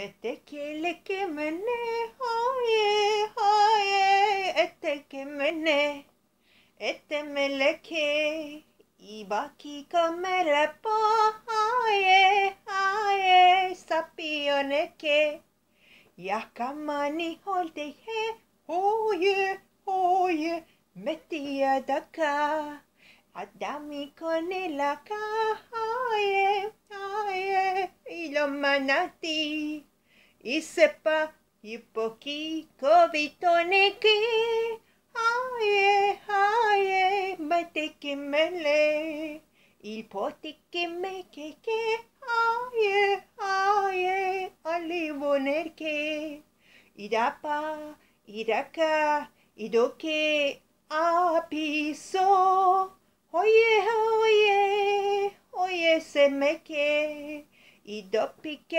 Meteki lekimene hoye hoye etekimene etemeleke ibaki kamelepo haye haye sapioneke yakamani holdehe hoye hoye metiadaka adami konelaka haye haye ilomanati Isepa Ipoki Kovitoneki Haye Aye Mateki Mele Ilpotiki Mekeke Haye Haye Alivonerke Idapa Idaka Idoke Apiso Oye Oye Oye Semeke Idopike